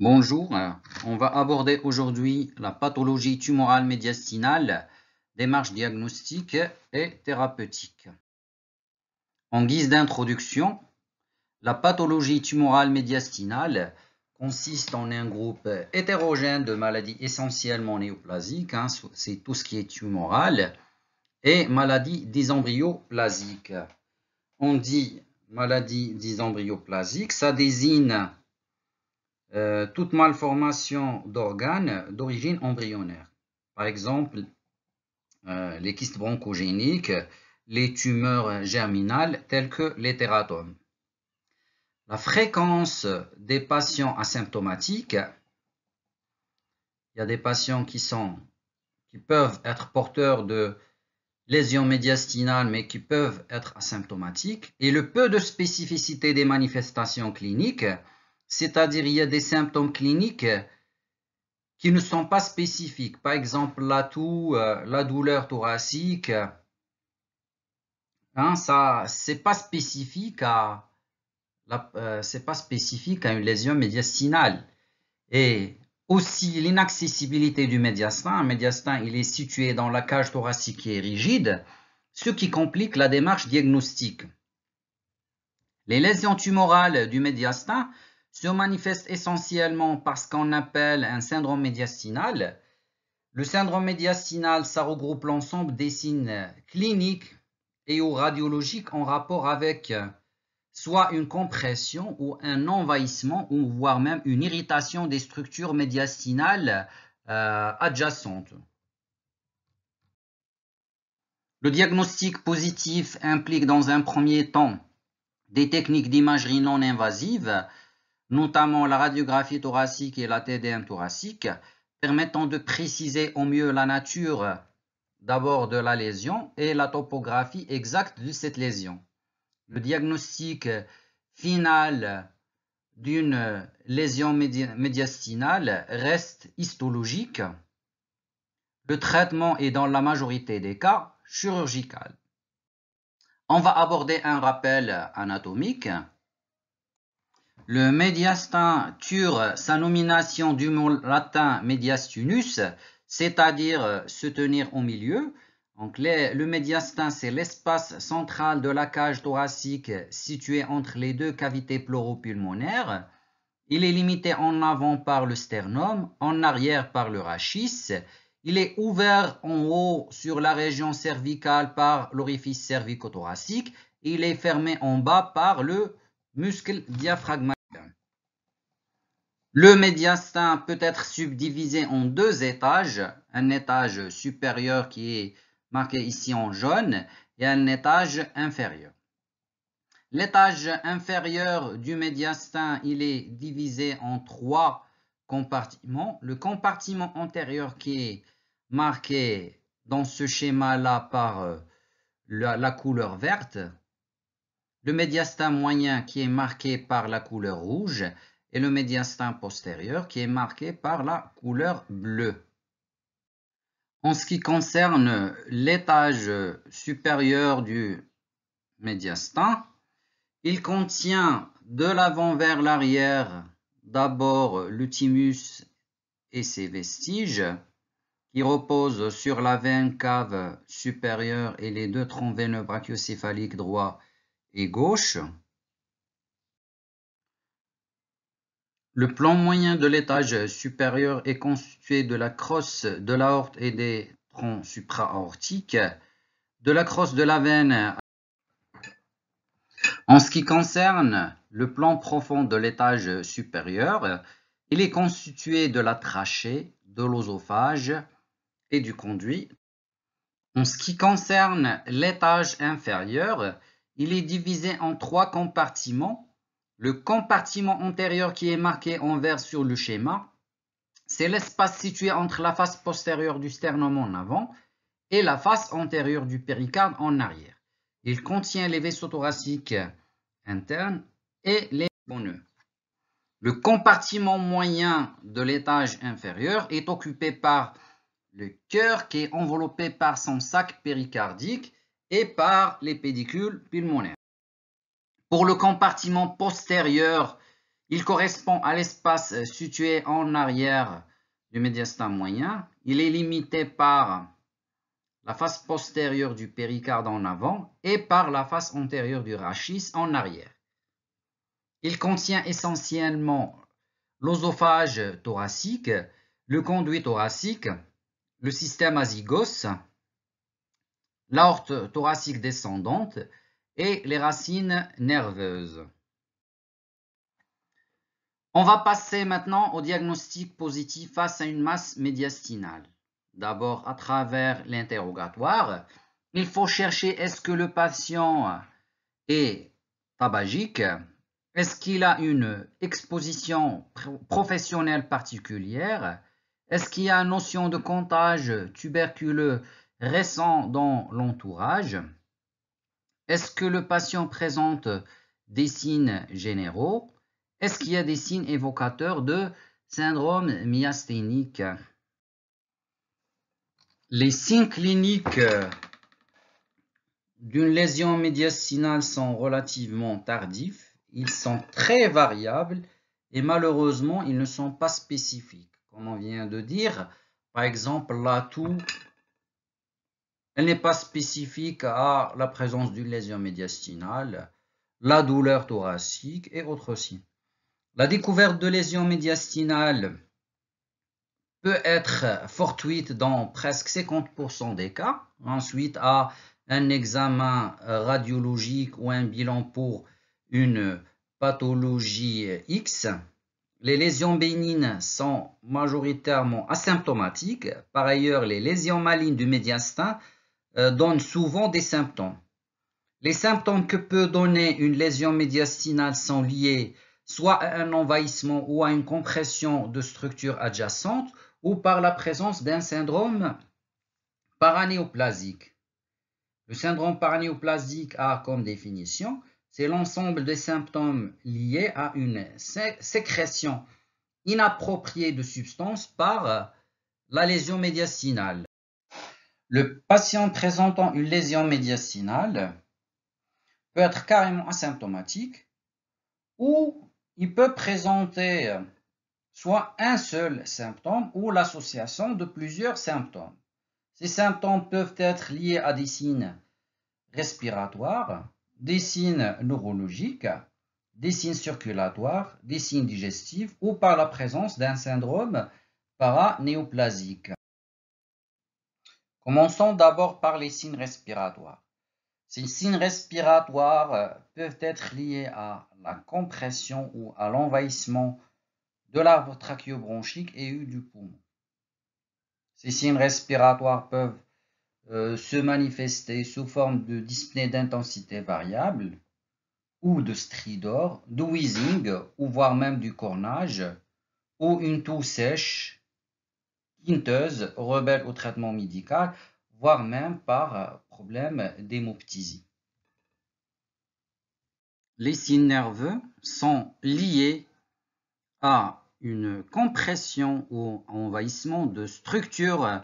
Bonjour, on va aborder aujourd'hui la pathologie tumorale médiastinale, démarche diagnostique et thérapeutique. En guise d'introduction, la pathologie tumorale médiastinale consiste en un groupe hétérogène de maladies essentiellement néoplasiques, hein, c'est tout ce qui est tumoral, et maladies dysembryoplasiques. On dit maladie dysembryoplasiques, ça désigne euh, toute malformation d'organes d'origine embryonnaire. Par exemple, euh, les kystes bronchogéniques, les tumeurs germinales telles que les teratomes. La fréquence des patients asymptomatiques, il y a des patients qui peuvent être porteurs de lésions médiastinales mais qui peuvent être asymptomatiques, et le peu de spécificité des manifestations cliniques, c'est-à-dire il y a des symptômes cliniques qui ne sont pas spécifiques. Par exemple, la toux, euh, la douleur thoracique, Ce hein, ça, c'est pas spécifique à, euh, c'est pas spécifique à une lésion médiastinale. Et aussi l'inaccessibilité du médiastin. Le médiastin, il est situé dans la cage thoracique qui est rigide, ce qui complique la démarche diagnostique. Les lésions tumorales du médiastin se manifeste essentiellement par ce qu'on appelle un syndrome médiastinal. Le syndrome médiastinal, ça regroupe l'ensemble des signes cliniques et ou radiologiques en rapport avec euh, soit une compression ou un envahissement ou voire même une irritation des structures médiastinales euh, adjacentes. Le diagnostic positif implique dans un premier temps des techniques d'imagerie non invasive notamment la radiographie thoracique et la TDM thoracique, permettant de préciser au mieux la nature d'abord de la lésion et la topographie exacte de cette lésion. Le diagnostic final d'une lésion médiastinale reste histologique. Le traitement est dans la majorité des cas chirurgical. On va aborder un rappel anatomique le médiastin ture sa nomination du mot latin mediastinus, c'est-à-dire euh, se tenir au milieu. Donc, le médiastin, c'est l'espace central de la cage thoracique situé entre les deux cavités pleuropulmonaires. Il est limité en avant par le sternum, en arrière par le rachis. Il est ouvert en haut sur la région cervicale par l'orifice cervico-thoracique. Il est fermé en bas par le muscle diaphragmatique. Le médiastin peut être subdivisé en deux étages, un étage supérieur qui est marqué ici en jaune et un étage inférieur. L'étage inférieur du médiastin, il est divisé en trois compartiments. Le compartiment antérieur qui est marqué dans ce schéma-là par euh, la, la couleur verte, le médiastin moyen qui est marqué par la couleur rouge et le médiastin postérieur qui est marqué par la couleur bleue. En ce qui concerne l'étage supérieur du médiastin, il contient de l'avant vers l'arrière d'abord l'utimus et ses vestiges qui reposent sur la veine cave supérieure et les deux troncs veineux brachiocéphaliques droits et gauche. Le plan moyen de l'étage supérieur est constitué de la crosse de l'aorte et des troncs supra-aortiques, de la crosse de la veine. En ce qui concerne le plan profond de l'étage supérieur, il est constitué de la trachée, de l'osophage et du conduit. En ce qui concerne l'étage inférieur, il est divisé en trois compartiments. Le compartiment antérieur qui est marqué en vert sur le schéma, c'est l'espace situé entre la face postérieure du sternum en avant et la face antérieure du péricarde en arrière. Il contient les vaisseaux thoraciques internes et les nœuds. Le compartiment moyen de l'étage inférieur est occupé par le cœur qui est enveloppé par son sac péricardique et par les pédicules pulmonaires. Pour le compartiment postérieur, il correspond à l'espace situé en arrière du médiastin moyen. Il est limité par la face postérieure du péricarde en avant et par la face antérieure du rachis en arrière. Il contient essentiellement l'osophage thoracique, le conduit thoracique, le système azygos, l'aorte thoracique descendante et les racines nerveuses. On va passer maintenant au diagnostic positif face à une masse médiastinale. D'abord, à travers l'interrogatoire, il faut chercher est-ce que le patient est tabagique, est-ce qu'il a une exposition professionnelle particulière, est-ce qu'il y a une notion de comptage tuberculeux récent dans l'entourage. Est-ce que le patient présente des signes généraux Est-ce qu'il y a des signes évocateurs de syndrome myasthénique Les signes cliniques d'une lésion médiastinale sont relativement tardifs, ils sont très variables et malheureusement, ils ne sont pas spécifiques. Comme on vient de dire, par exemple, la toux elle n'est pas spécifique à la présence d'une lésion médiastinale, la douleur thoracique et autres signes. La découverte de lésions médiastinales peut être fortuite dans presque 50% des cas, ensuite à un examen radiologique ou un bilan pour une pathologie X. Les lésions bénignes sont majoritairement asymptomatiques. Par ailleurs, les lésions malignes du médiastin euh, donne souvent des symptômes. Les symptômes que peut donner une lésion médiastinale sont liés soit à un envahissement ou à une compression de structures adjacentes ou par la présence d'un syndrome paranéoplasique. Le syndrome paranéoplasique a comme définition, c'est l'ensemble des symptômes liés à une sécrétion inappropriée de substances par la lésion médiastinale. Le patient présentant une lésion médiastinale peut être carrément asymptomatique ou il peut présenter soit un seul symptôme ou l'association de plusieurs symptômes. Ces symptômes peuvent être liés à des signes respiratoires, des signes neurologiques, des signes circulatoires, des signes digestifs ou par la présence d'un syndrome paranéoplasique. Commençons d'abord par les signes respiratoires. Ces signes respiratoires euh, peuvent être liés à la compression ou à l'envahissement de l'arbre trachéobronchique et du poumon. Ces signes respiratoires peuvent euh, se manifester sous forme de dyspnée d'intensité variable ou de stridor, de wheezing ou voire même du cornage ou une toux sèche Rebelle rebelle au traitement médical, voire même par euh, problème d'hémoptysie. Les signes nerveux sont liés à une compression ou envahissement de structures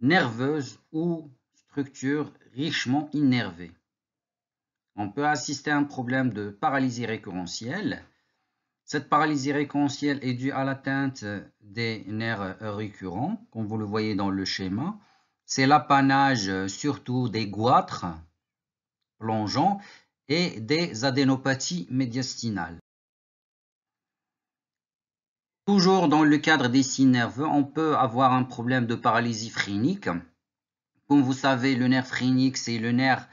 nerveuses ou structures richement innervées. On peut assister à un problème de paralysie récurrentielle cette paralysie réconcielle est due à l'atteinte des nerfs récurrents, comme vous le voyez dans le schéma. C'est l'apanage euh, surtout des goîtres plongeants et des adénopathies médiastinales. Toujours dans le cadre des signes nerveux, on peut avoir un problème de paralysie phrénique. Comme vous savez, le nerf phrénique, c'est le nerf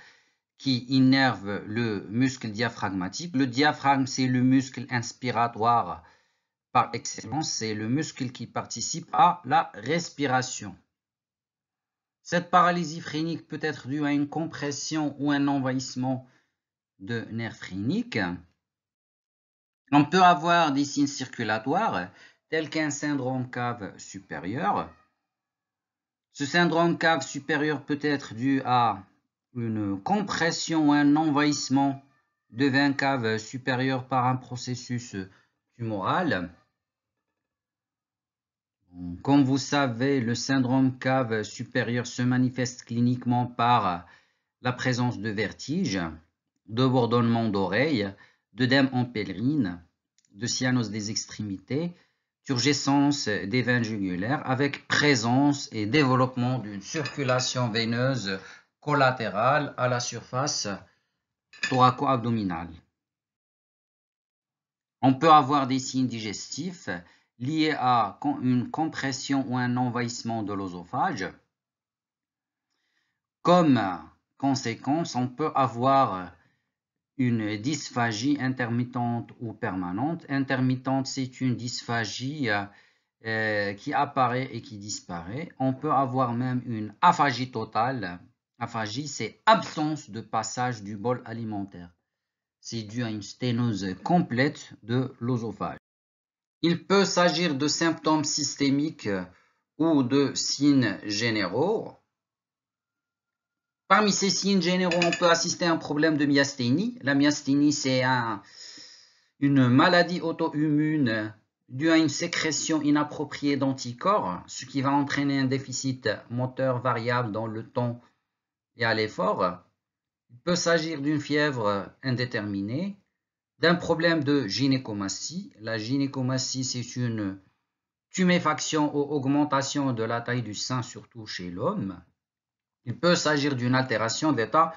qui innerve le muscle diaphragmatique. Le diaphragme, c'est le muscle inspiratoire par excellence, c'est le muscle qui participe à la respiration. Cette paralysie phrénique peut être due à une compression ou un envahissement de nerfs phréniques. On peut avoir des signes circulatoires tels qu'un syndrome cave supérieur. Ce syndrome cave supérieur peut être dû à une compression ou un envahissement de 20 cave supérieurs par un processus tumoral. Comme vous savez, le syndrome cave supérieur se manifeste cliniquement par la présence de vertiges, de bourdonnement d'oreilles, d'œdème en pèlerine, de cyanose des extrémités, turgescence des veines jugulaires avec présence et développement d'une circulation veineuse collatérale à la surface thoraco-abdominale. On peut avoir des signes digestifs liés à une compression ou un envahissement de l'osophage. Comme conséquence, on peut avoir une dysphagie intermittente ou permanente. Intermittente, c'est une dysphagie euh, qui apparaît et qui disparaît. On peut avoir même une aphagie totale Aphagie, c'est absence de passage du bol alimentaire. C'est dû à une sténose complète de l'osophage. Il peut s'agir de symptômes systémiques ou de signes généraux. Parmi ces signes généraux, on peut assister à un problème de myasthénie. La myasthénie, c'est une maladie auto-immune due à une sécrétion inappropriée d'anticorps, ce qui va entraîner un déficit moteur variable dans le temps et à l'effort, il peut s'agir d'une fièvre indéterminée, d'un problème de gynécomastie. La gynécomastie, c'est une tuméfaction ou augmentation de la taille du sein, surtout chez l'homme. Il peut s'agir d'une altération d'état.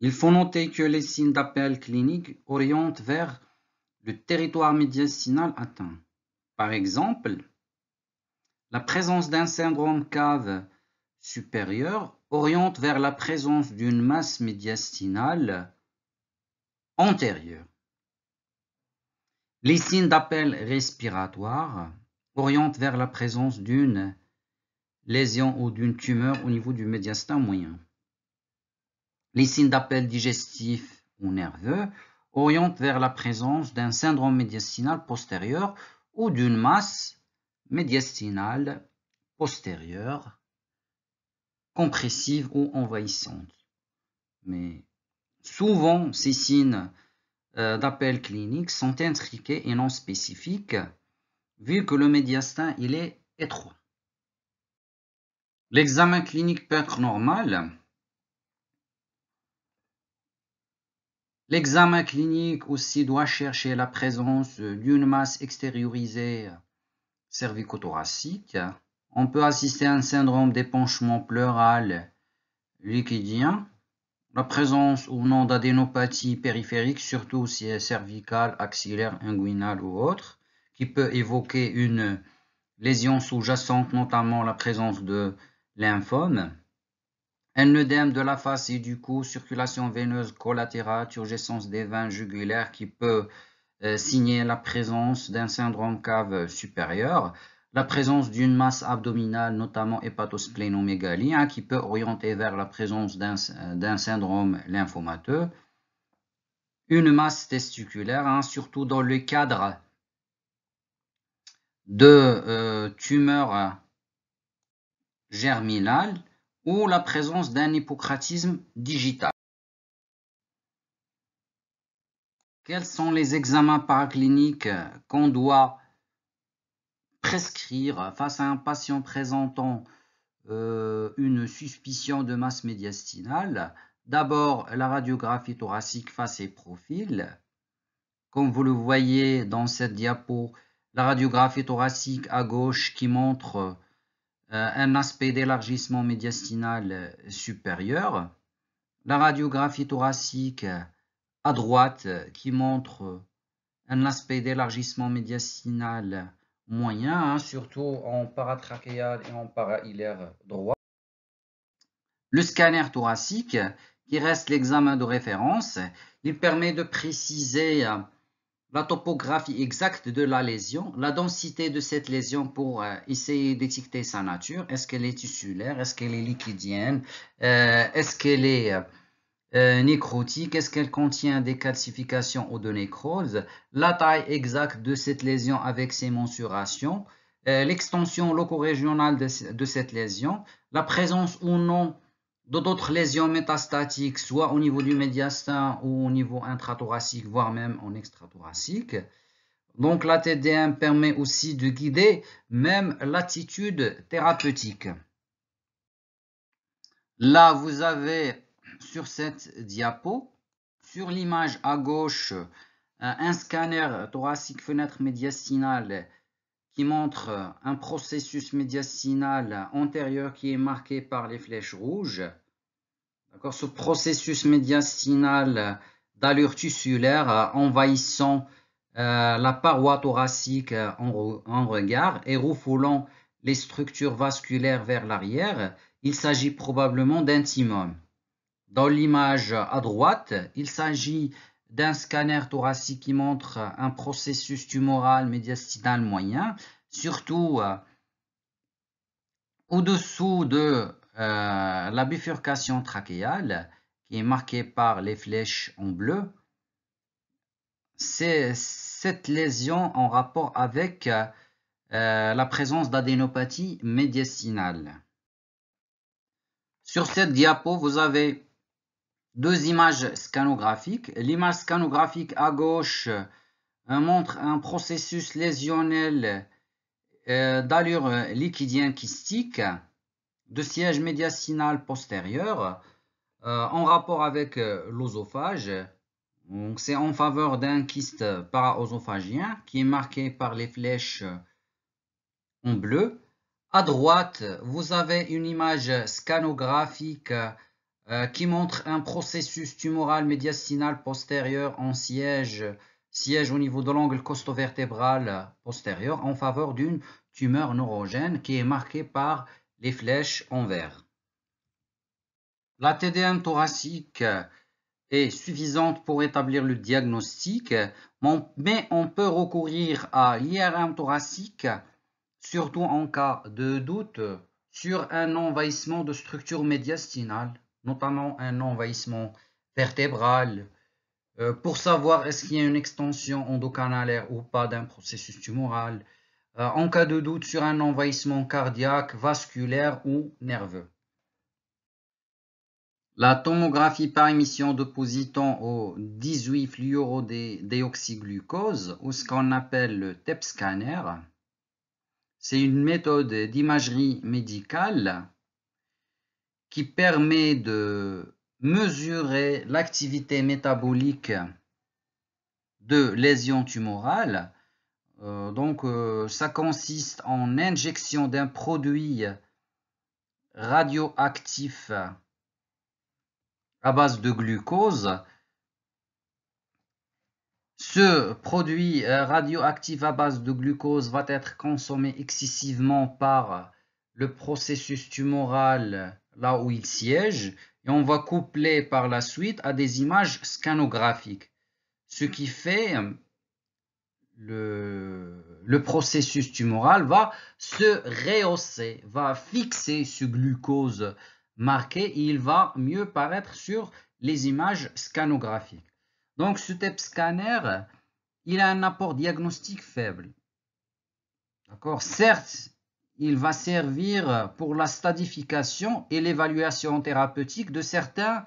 Il faut noter que les signes d'appel clinique orientent vers le territoire médicinal atteint. Par exemple, la présence d'un syndrome cave supérieur oriente vers la présence d'une masse médiastinale antérieure. Les signes d'appel respiratoire orientent vers la présence d'une lésion ou d'une tumeur au niveau du médiastin moyen. Les signes d'appel digestif ou nerveux orientent vers la présence d'un syndrome médiastinal postérieur ou d'une masse médiastinale postérieure compressive ou envahissante. Mais souvent, ces signes euh, d'appel clinique sont intriqués et non spécifiques, vu que le médiastin il est étroit. L'examen clinique peut être normal. L'examen clinique aussi doit chercher la présence euh, d'une masse extériorisée euh, cervico-thoracique on peut assister à un syndrome d'épanchement pleural liquidien, la présence ou non d'adénopathie périphérique, surtout si elle est cervicale, axillaire, inguinale ou autre, qui peut évoquer une lésion sous-jacente, notamment la présence de lymphome. Un œdème de la face et du cou, circulation veineuse collatérale, turgescence des vins jugulaires qui peut euh, signer la présence d'un syndrome cave supérieur la présence d'une masse abdominale, notamment hépatosplénomégalie, hein, qui peut orienter vers la présence d'un euh, syndrome lymphomateux. Une masse testiculaire, hein, surtout dans le cadre de euh, tumeurs germinales ou la présence d'un hippocratisme digital. Quels sont les examens paracliniques qu'on doit prescrire face à un patient présentant euh, une suspicion de masse médiastinale, d'abord la radiographie thoracique face et profil. Comme vous le voyez dans cette diapo, la radiographie thoracique à gauche qui montre euh, un aspect d'élargissement médiastinal supérieur. La radiographie thoracique à droite qui montre un aspect d'élargissement médiastinal moyen, hein, surtout en paratrachéal et en parahilaire droit. Le scanner thoracique, qui reste l'examen de référence, il permet de préciser euh, la topographie exacte de la lésion, la densité de cette lésion pour euh, essayer d'étiqueter sa nature. Est-ce qu'elle est tissulaire Est-ce qu'elle est liquidienne euh, Est-ce qu'elle est euh, nécrotique, est-ce qu'elle contient des calcifications ou de nécrose, la taille exacte de cette lésion avec ses mensurations, euh, l'extension locorégionale de, de cette lésion, la présence ou non de d'autres lésions métastatiques, soit au niveau du médiastin ou au niveau intrathoracique, voire même en extrathoracique. Donc la TDM permet aussi de guider même l'attitude thérapeutique. Là, vous avez sur cette diapo. Sur l'image à gauche, euh, un scanner thoracique fenêtre médiastinale qui montre un processus médiastinal antérieur qui est marqué par les flèches rouges. Ce processus médiastinal d'allure tissulaire envahissant euh, la paroi thoracique en, regard et refoulant les structures vasculaires vers l'arrière, il s'agit probablement d'un dans l'image à droite, il s'agit d'un scanner thoracique qui montre un processus tumoral médiastinal moyen, surtout euh, au-dessous de euh, la bifurcation trachéale qui est marquée par les flèches en bleu. C'est cette lésion en rapport avec euh, la présence d'adénopathie médiastinale. Sur cette diapo, vous avez deux images scanographiques. L'image scanographique à gauche euh, montre un processus lésionnel euh, d'allure liquidien kystique de siège médiacinal postérieur euh, en rapport avec l'osophage. C'est en faveur d'un kyste osophagien qui est marqué par les flèches en bleu. À droite, vous avez une image scanographique euh, qui montre un processus tumoral médiastinal postérieur en siège, siège au niveau de l'angle costo-vertébral postérieur en faveur d'une tumeur neurogène qui est marquée par les flèches en vert. La TDM thoracique est suffisante pour établir le diagnostic, mais on peut recourir à l'IRM thoracique, surtout en cas de doute sur un envahissement de structure médiastinale notamment un envahissement vertébral, euh, pour savoir est-ce qu'il y a une extension endocanalaire ou pas d'un processus tumoral, euh, en cas de doute sur un envahissement cardiaque, vasculaire ou nerveux. La tomographie par émission de positons au 18 fluorodéoxyglucose, ou ce qu'on appelle le TEP scanner, c'est une méthode d'imagerie médicale qui permet de mesurer l'activité métabolique de lésions tumorales. Euh, donc, euh, ça consiste en injection d'un produit radioactif à base de glucose. Ce produit euh, radioactif à base de glucose va être consommé excessivement par le processus tumoral là où il siège, et on va coupler par la suite à des images scanographiques. Ce qui fait euh, le, le processus tumoral va se rehausser, va fixer ce glucose marqué et il va mieux paraître sur les images scanographiques. Donc ce type scanner, il a un apport diagnostique faible. D'accord Certes, il va servir pour la stadification et l'évaluation thérapeutique de certains,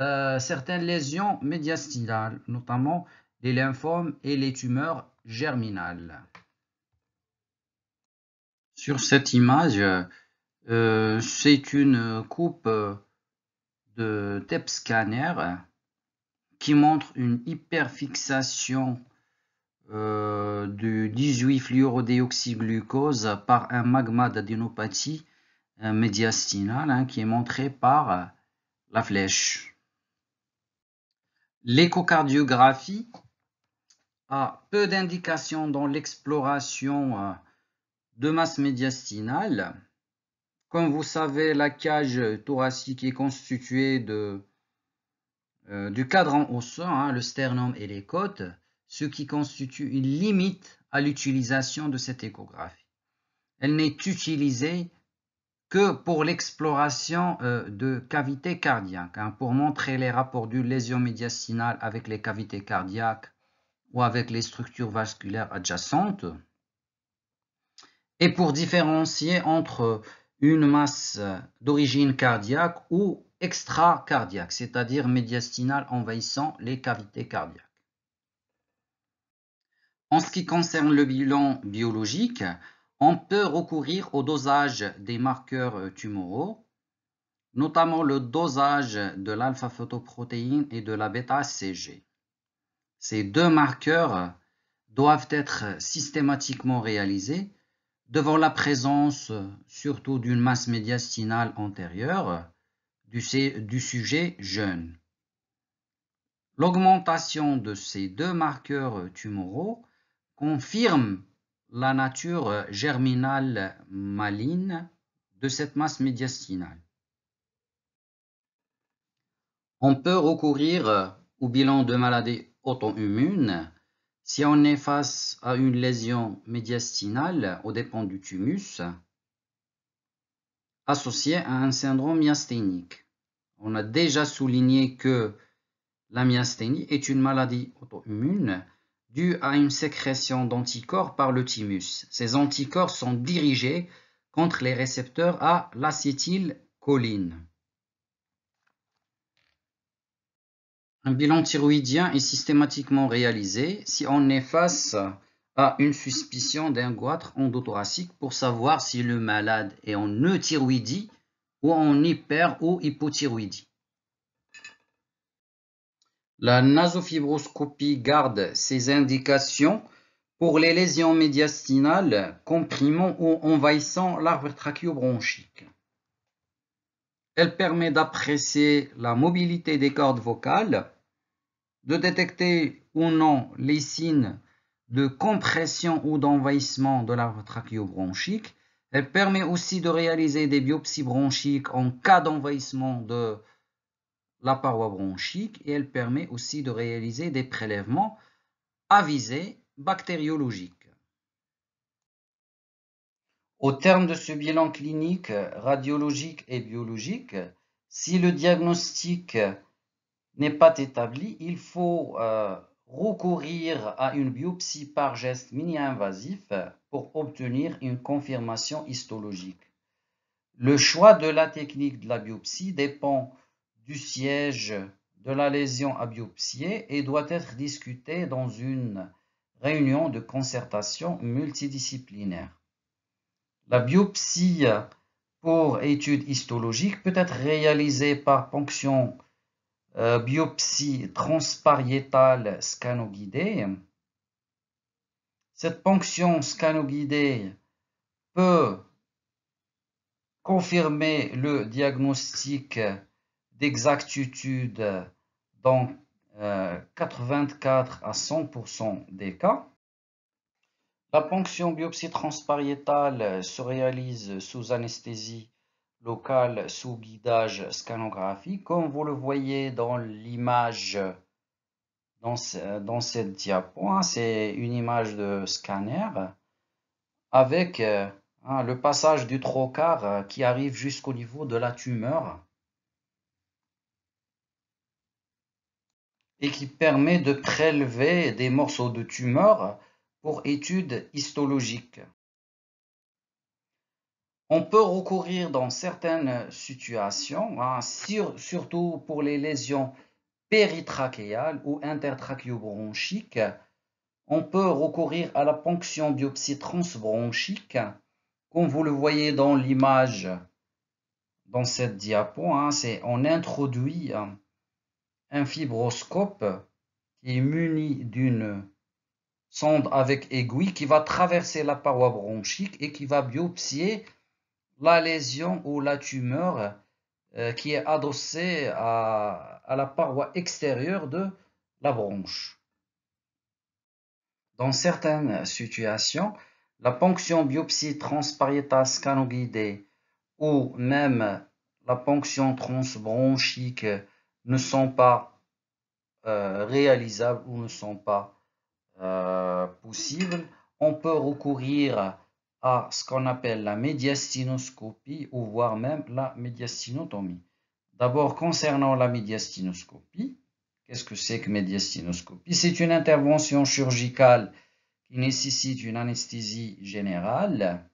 euh, certaines lésions médiastinales, notamment les lymphomes et les tumeurs germinales. Sur cette image, euh, c'est une coupe de TEP scanner qui montre une hyperfixation euh, du 18 fluorodéoxyglucose par un magma d'adénopathie médiastinale hein, qui est montré par la flèche. L'échocardiographie a peu d'indications dans l'exploration euh, de masse médiastinale. Comme vous savez, la cage thoracique est constituée de, euh, du cadran osseux, hein, le sternum et les côtes ce qui constitue une limite à l'utilisation de cette échographie. Elle n'est utilisée que pour l'exploration euh, de cavités cardiaques, hein, pour montrer les rapports du lésion médiastinal avec les cavités cardiaques ou avec les structures vasculaires adjacentes, et pour différencier entre une masse d'origine cardiaque ou extra-cardiaque, c'est-à-dire médiastinale envahissant les cavités cardiaques. En ce qui concerne le bilan biologique, on peut recourir au dosage des marqueurs euh, tumoraux, notamment le dosage de l'alpha-photoprotéine et de la bêta-CG. Ces deux marqueurs doivent être systématiquement réalisés devant la présence surtout d'une masse médiastinale antérieure du, du sujet jeune. L'augmentation de ces deux marqueurs euh, tumoraux confirme la nature euh, germinale maligne de cette masse médiastinale. On peut recourir euh, au bilan de maladies auto immune si on est face à une lésion médiastinale au dépens du thymus associée à un syndrome myasthénique. On a déjà souligné que la myasthénie est une maladie auto-immune due à une sécrétion d'anticorps par le thymus. Ces anticorps sont dirigés contre les récepteurs à l'acétylcholine. Un bilan thyroïdien est systématiquement réalisé si on est face à une suspicion d'un goitre endothoracique pour savoir si le malade est en euthyroïdie ou en hyper ou hypothyroïdie. La nasofibroscopie garde ses indications pour les lésions médiastinales comprimant ou envahissant l'arbre trachéobronchique. Elle permet d'apprécier la mobilité des cordes vocales, de détecter ou non les signes de compression ou d'envahissement de l'arbre trachéobronchique. Elle permet aussi de réaliser des biopsies bronchiques en cas d'envahissement de la paroi bronchique et elle permet aussi de réaliser des prélèvements avisés bactériologiques. Au terme de ce bilan clinique, radiologique et biologique, si le diagnostic n'est pas établi, il faut euh, recourir à une biopsie par geste mini-invasif pour obtenir une confirmation histologique. Le choix de la technique de la biopsie dépend du siège de la lésion à biopsier et doit être discuté dans une réunion de concertation multidisciplinaire. La biopsie pour études histologique peut être réalisée par ponction euh, biopsie transpariétale scanoguidée. Cette ponction scanoguidée peut confirmer le diagnostic d'exactitude dans 84 euh, à 100% des cas. La ponction biopsie transpariétale se réalise sous anesthésie locale sous guidage scanographique, comme vous le voyez dans l'image dans, cette diapo. C'est une image de scanner avec euh, hein, le passage du trocar euh, qui arrive jusqu'au niveau de la tumeur et qui permet de prélever des morceaux de tumeurs pour études histologiques. On peut recourir dans certaines situations, hein, surtout pour les lésions péritrachéales ou intertrachéobronchiques, on peut recourir à la ponction biopsie transbronchique, comme vous le voyez dans l'image, dans cette diapo, hein, on introduit hein, un fibroscope qui est muni d'une sonde avec aiguille qui va traverser la paroi bronchique et qui va biopsier la lésion ou la tumeur euh, qui est adossée à, la paroi extérieure de la bronche. Dans certaines situations, la ponction biopsie transpariétale scanoguidée ou même la ponction transbronchique ne sont pas euh, réalisables ou ne sont pas euh, possibles, on peut recourir à ce qu'on appelle la médiastinoscopie ou voire même la médiastinotomie. D'abord, concernant la médiastinoscopie, qu'est-ce que c'est que médiastinoscopie C'est une intervention chirurgicale qui nécessite une anesthésie générale.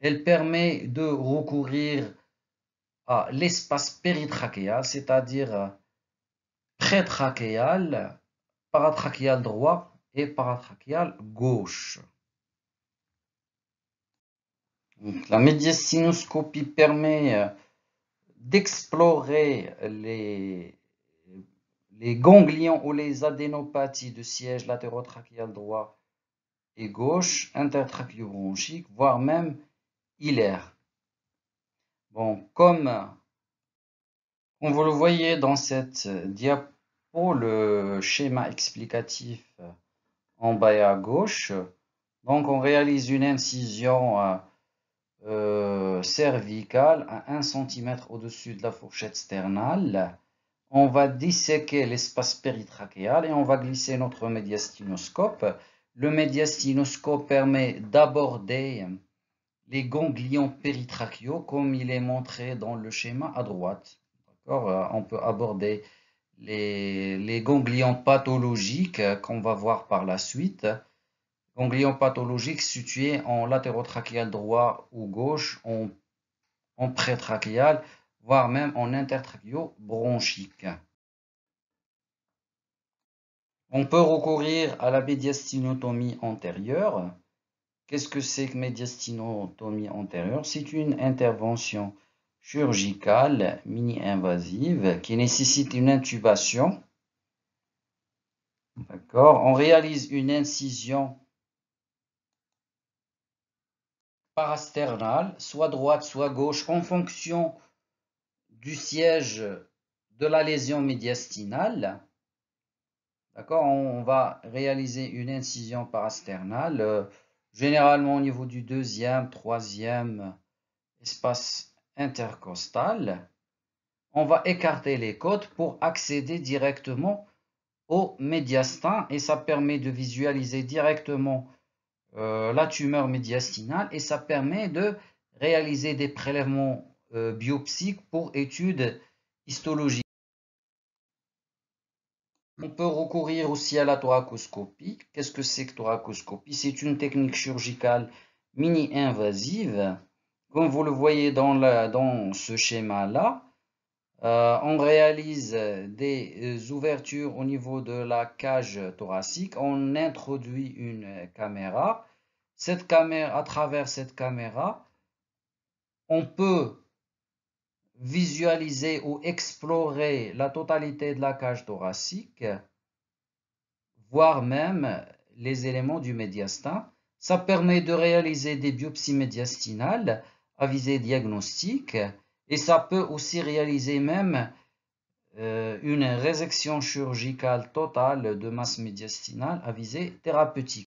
Elle permet de recourir l'espace péritrachéal, c'est-à-dire euh, pré-trachéal, paratrachéal droit et paratrachéal gauche. la médiastinoscopie permet euh, d'explorer les, ganglions ou les adénopathies de siège latérotrachéal droit et gauche, intertrachéobronchique, voire même hilaire. Bon, comme on vous le voyez dans cette euh, diapo, le schéma explicatif euh, en bas et à gauche, donc on réalise une incision euh, cervicale à 1 cm au-dessus de la fourchette sternale. On va disséquer l'espace péritrachéal et on va glisser notre médiastinoscope. Le médiastinoscope permet d'aborder les ganglions péritrachiaux, comme il est montré dans le schéma à droite. Euh, on peut aborder les, ganglions pathologiques euh, qu'on va voir par la suite. Ganglions pathologiques situés en latérotrachéal droit ou gauche, en, en prétrachial, voire même en bronchique. On peut recourir à la médiastinotomie antérieure Qu'est-ce que c'est que médiastinotomie antérieure C'est une intervention chirurgicale mini-invasive qui nécessite une intubation. D'accord On réalise une incision parasternale, soit droite, soit gauche, en fonction du siège de la lésion médiastinale. D'accord On va réaliser une incision parasternale euh, généralement au niveau du deuxième, troisième espace intercostal. On va écarter les côtes pour accéder directement au médiastin et ça permet de visualiser directement euh, la tumeur médiastinale et ça permet de réaliser des prélèvements euh, biopsiques pour études histologiques. On peut recourir aussi à la thoracoscopie. Qu'est-ce que c'est que thoracoscopie C'est une technique chirurgicale mini-invasive. Comme vous le voyez dans, ce schéma-là, euh, on réalise des euh, ouvertures au niveau de la cage thoracique. On introduit une caméra. Cette caméra, à travers cette caméra, on peut visualiser ou explorer la totalité de la cage thoracique, voire même les éléments du médiastin. Ça permet de réaliser des biopsies médiastinales à visée diagnostique et ça peut aussi réaliser même euh, une résection chirurgicale totale de masse médiastinale à visée thérapeutique.